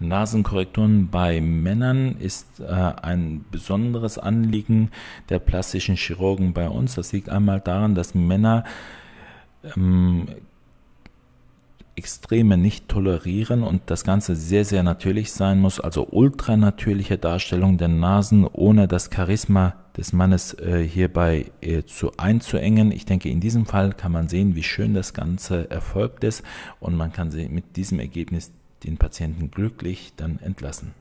Nasenkorrekturen bei Männern ist äh, ein besonderes Anliegen der plastischen Chirurgen bei uns. Das liegt einmal daran, dass Männer ähm, Extreme nicht tolerieren und das Ganze sehr, sehr natürlich sein muss, also ultranatürliche Darstellung der Nasen, ohne das Charisma des Mannes äh, hierbei äh, zu einzuengen. Ich denke, in diesem Fall kann man sehen, wie schön das Ganze erfolgt ist und man kann mit diesem Ergebnis den Patienten glücklich dann entlassen.